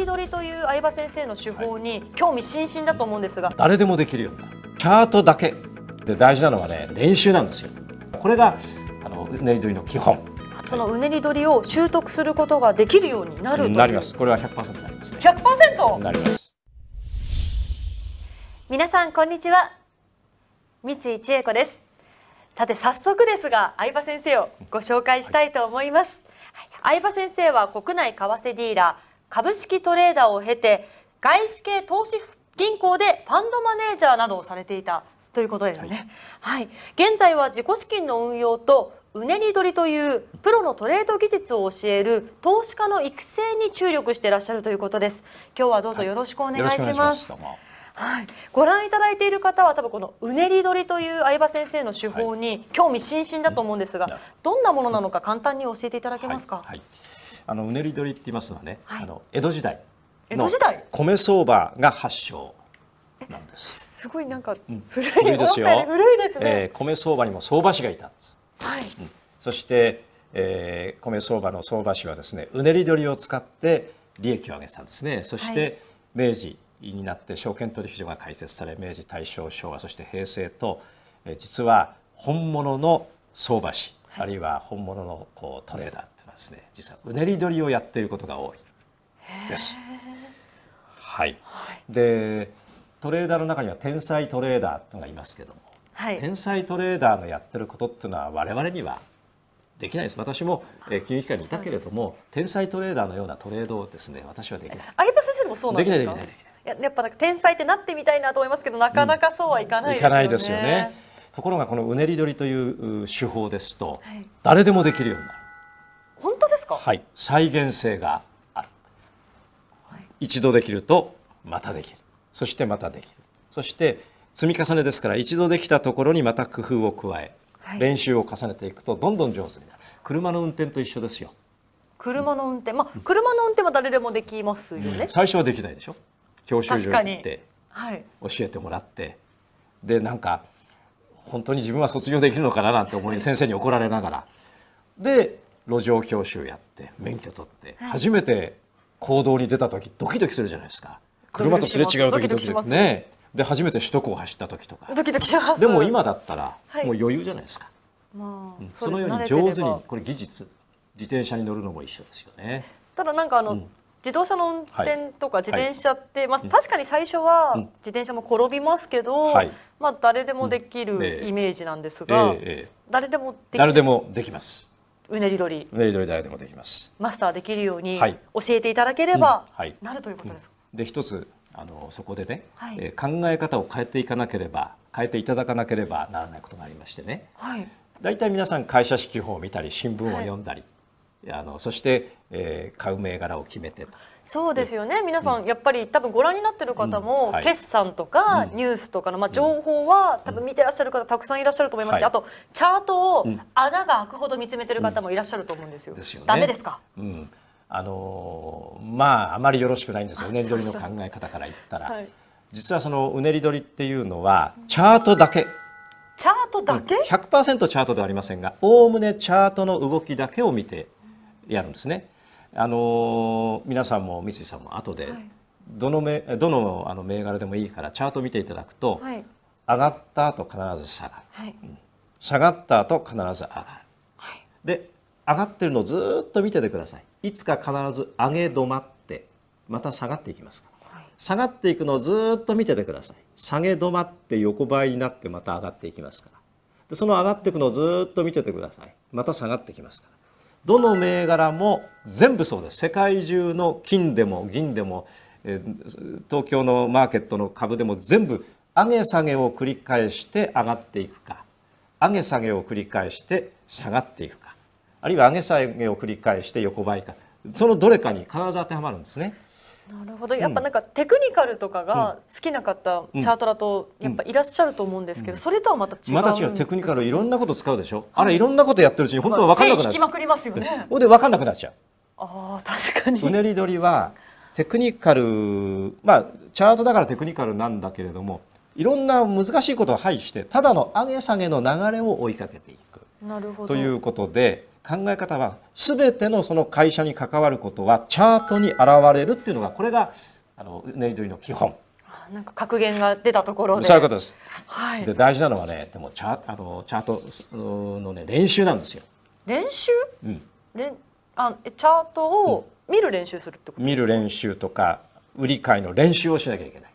リ取りという相葉先生の手法に興味津々だと思うんですが、誰でもできるようなチャートだけで大事なのはね練習なんですよこれがあのうねり取りの基本そのうねり取りを習得することができるようになるなりますこれは100%になります、ね、100%なります皆さんこんにちは三井千恵子ですさて早速ですが相葉先生をご紹介したいと思います、はい、相葉先生は国内為替ディーラー株式トレーダーを経て外資系投資銀行でファンドマネージャーなどをされていたということですね、はい、はい、現在は自己資金の運用とうねり取りというプロのトレード技術を教える投資家の育成に注力していらっしゃるということです今日はどうぞよろしくお願いします、はいご覧いただいている方は多分このうねり取りという相葉先生の手法に興味津々だと思うんですが、どんなものなのか簡単に教えていただけますか。はいはい、あのうねり鳥って言いますのはね、はい、あの江戸時代の米相場が発祥なんです。すごいなんか古い,、古いですよ。古いですね、えー、米相場にも相場師がいたんです。はい。うん、そして、えー、米相場の相場師はですね、うねり鳥を使って利益を上げてたんですね。そして、明治になって証券取引所が開設され、明治、大正、昭和、そして平成と、えー、実は本物の相場師あるいは本物のこうトレーダーっていうのはですね実はうねり取りをやっていることが多いです。はい、でトレーダーの中には天才トレーダーというのがいますけども、はい、天才トレーダーのやってることっていうのは我々にはできないです私も金融機関にいたけれども天才トレーダーのようなトレードをですね私はできない有田先生もそうなんですかできないできないできないやっぱ天才ってなってみたいなと思いますけどなかなかそうはいかないですよね、うんところがこのうねり取りという手法ですと、はい、誰でもできるようになる本当ですかはい再現性がある、はい、一度できるとまたできるそしてまたできるそして積み重ねですから一度できたところにまた工夫を加え、はい、練習を重ねていくとどんどん上手になる車の運転と一緒ですよ車の運転、まあ、車の運転は誰でもできますよね、うん、最初はできないでしょ教習所行って、は教えてもらってでなんか本当に自分は卒業できるのかななんて思い先生に怒られながらで路上教習やって免許取って、初めて行動に出た時ドキドキするじゃないですか車とすれ違う時ドキドキねで初めて首都高を走った時とかドキドキしますでも今だったらもう余裕じゃないですか、うん、そのように上手にこれ技術自転車に乗るのも一緒ですよねただなんかあの、うん自動車の運転とか自転車って、はい、まあ、確かに最初は自転車も転びますけど、うん、まあ、誰でもできるイメージなんですが、うんえーえー、誰でも誰でもできます。うねり取り。うねり取り誰でもできます。マスターできるように、教えていただければ、はい、なるということですか。で一つあのそこでね、はい、えー、考え方を変えていかなければ変えていただかなければならないことがありましてね。はい。大体皆さん会社指揮法を見たり新聞を読んだり、あのそして、えー、買う銘柄を決めてそうですよね、皆さん、やっぱり多分ご覧になっている方も、決算とかニュースとかの、まあ、情報は多分見てらっしゃる方たくさんいらっしゃると思いますし、あとチャートを穴が開くほど見つめてる方もいらっしゃると思うんですよ。ですよね。ダメですか、うんあのまああまりよろしくないんですよね取りの考え方から言ったら、はい、実はそのうねり取りっていうのはチャートだけチャートだけ、うん、100%チャートではありませんがおおむねチャートの動きだけを見てやるんですね。あの皆さんも三井さんも後で、どのどのあの銘柄でもいいからチャート見ていただくと、はい、上がった後必ず下がる、はい、下がった後必ず上がる、はい、で上がってるのをずっと見ててくださいいつか必ず上げ止まってまた下がっていきますから、下がっていくのをずっと見ててください下げ止まって横ばいになってまた上がっていきますからでその上がっていくのをずっと見ててくださいまた下がってきますからどの銘柄も全部そうです世界中の金でも銀でも、え東京のマーケットの株でも全部上げ下げを繰り返して上がっていくか上げ下げを繰り返して下がっていくかあるいは上げ下げを繰り返して横ばいかそのどれかに必ず当てはまるんですね。なるほどやっぱなんかテクニカルとかが好きな方、チャートだとやっぱいらっしゃると思うんですけど、それとはまた違うまた違うテクニカルいろんなこと使うでしょ、うあれいろんなことやってるうちに本当は分かんなくなっちゃう、まあ、まくりますよねで分かんなくなっちゃうあ確かにうねり取りはテクニカルまあチャートだからテクニカルなんだけれどもいろんな難しいことを排してただの上げ下げの流れを追いかけていくなるほどということで考え方は全てのその会社に関わることはチャートに現れるっていうのがこれがあのうねりの基本。なんか格言が出たところで。そういうことです。はい。で大事なのはね、でもチャあのチャートのね練習なんですよ。練習？うん。れあチャートを見る練習するってこと、うん、見る練習とか売り買いの練習をしなきゃいけない。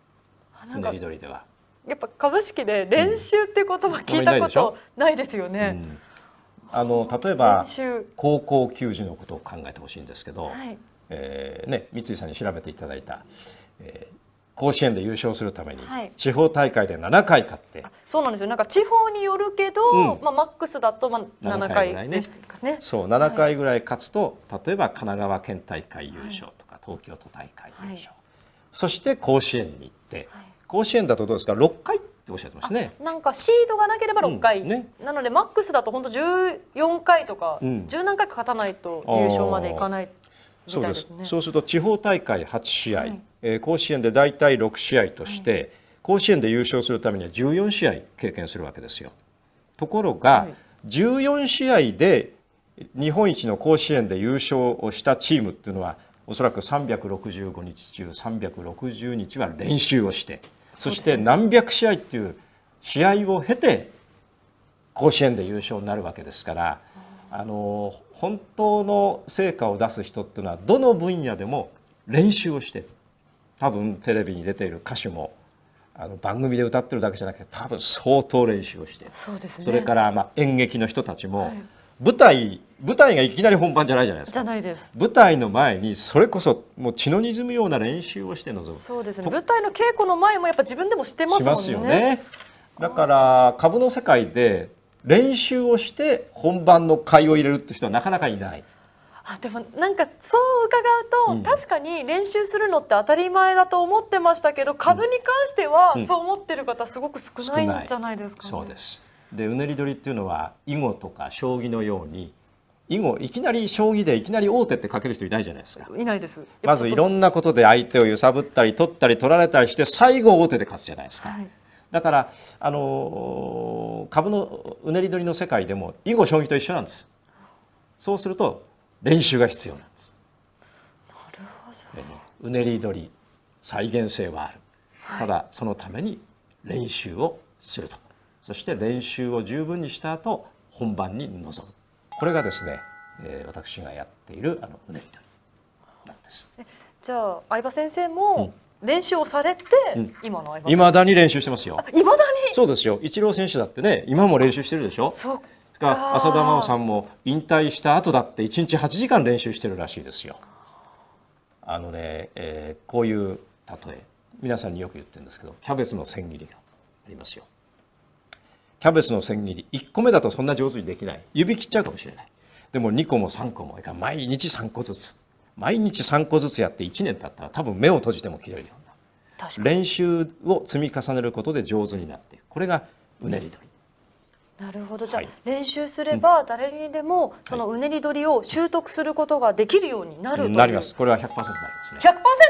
あなりどりでは。やっぱ株式で練習っていう言葉聞いたことないですよね。うんうんあの例えば高校球児のことを考えてほしいんですけど、はい、えー、ね、三井さんに調べていただいた、えー甲子園で優勝するために、地方大会で7回勝って、はい、そうなんですよなんか地方によるけど、うん、まあ、マックスだとまあ7回ぐらいね、ね、そう7回ぐらい勝つと、はい、例えば神奈川県大会優勝とか、東京都大会優勝、はい、そして甲子園に行って、甲子園だとどうですか6回っておっしゃってましたねなんかシードがなければ6回、うんね、なのでマックスだと本当14回とか、うん、10何回か勝たないと優勝までいかないみたいですね、そうすると地方大会8試合、うん、えー、甲子園で大体6試合として、甲子園で優勝するためには14試合経験するわけですよ。ところが、はい、14試合で日本一の甲子園で優勝をしたチームっていうのはおそらく365日中360日は練習をしてそして何百試合っていう試合を経て甲子園で優勝になるわけですからあの本当の成果を出す人っていうのはどの分野でも練習をして多分テレビに出ている歌手もあの番組で歌ってるだけじゃなくて多分相当練習をしてそ,、れからま演劇の人たちも、舞台舞台がいきなり本番じゃないじゃないですか。す舞台の前にそれこそもう血の滲むような練習をして臨む。そうですね。舞台の稽古の前もやっぱ自分でもしてます、ね、しますよね。だから株の世界で練習をして本番の買いを入れるって人はなかなかいない。あでもなんかそう伺うと、うん、確かに練習するのって当たり前だと思ってましたけど株に関してはそう思ってる方すごく少ないんじゃないですか、ねうんうん、そうですでうねり取りっていうのは囲碁とか将棋のように囲碁いきなり将棋でいきなり王手ってかける人いないじゃないですかいないですまずいろんなことで相手を揺さぶったり取ったり取られたりして最後王手で勝つじゃないですか、はい、だからあの株のうねり取りの世界でも囲碁将棋と一緒なんですそうすると練習が必要なんですなるほど、えー、うねり取り再現性はある、はい、ただそのために練習をするとそして練習を十分にした後本番に臨むこれがですね、えー、私がやっているあのうねりなんですじゃあ相葉先生も、練習をされて、うん、今の相葉だに練習してますよいまだにそうですよ一郎選手だってね今も練習してるでしょそか浅田真央さんも引退した後だって1日8時間練習してるらしいですよあのね、えー、こういう例え皆さんによく言ってるんですけどキャベツの千切りがありますよキャベツの千切り1個目だとそんな上手にできない指切っちゃうかもしれないでも2個も3個もいか毎日3個ずつ毎日3個ずつやって1年経ったら多分目を閉じても切れるような練習を積み重ねることで上手になっていくこれがうねり取りなるほどじゃあ、はい、練習すれば誰にでもそのうねり取りを習得することができるようになるうん、なりますこれは100%なりますね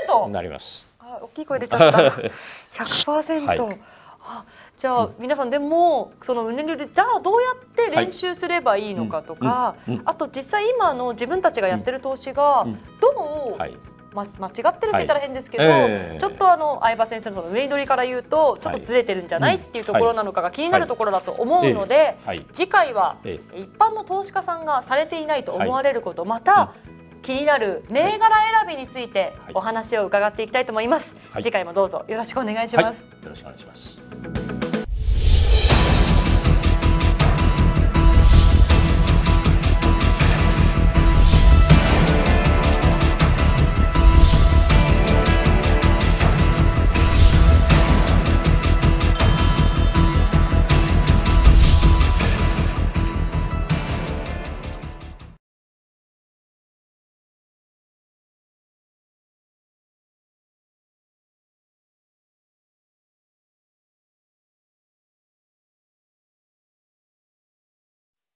100%なりますあ大きい声出ちゃった100%、はい、あじゃあ、皆さんでもそのうねるでじゃあどうやって練習すればいいのかとか、あと実際今の自分たちがやってる投資がどう、ま、間違ってるって言ったら変ですけど、はいえー、ちょっとあの相葉先生の上に取りから言うとちょっとずれてるんじゃない、はい、っていうところなのかが気になるところだと思うので、はい、次回は一般の投資家さんがされていないと思われること、また、気になる銘柄選びについてお話を伺っていきたいと思います、次回もどうぞよろしくお願いします、よろしくお願いします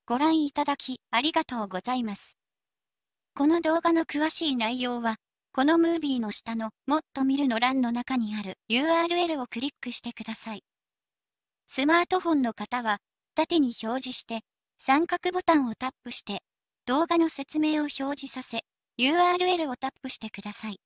ご覧いただきありがとうございます。この動画の詳しい内容は、このムービーの下のもっと見るの欄の中にある URL をクリックしてください。スマートフォンの方は、縦に表示して、三角ボタンをタップして、動画の説明を表示させ、URL をタップしてください。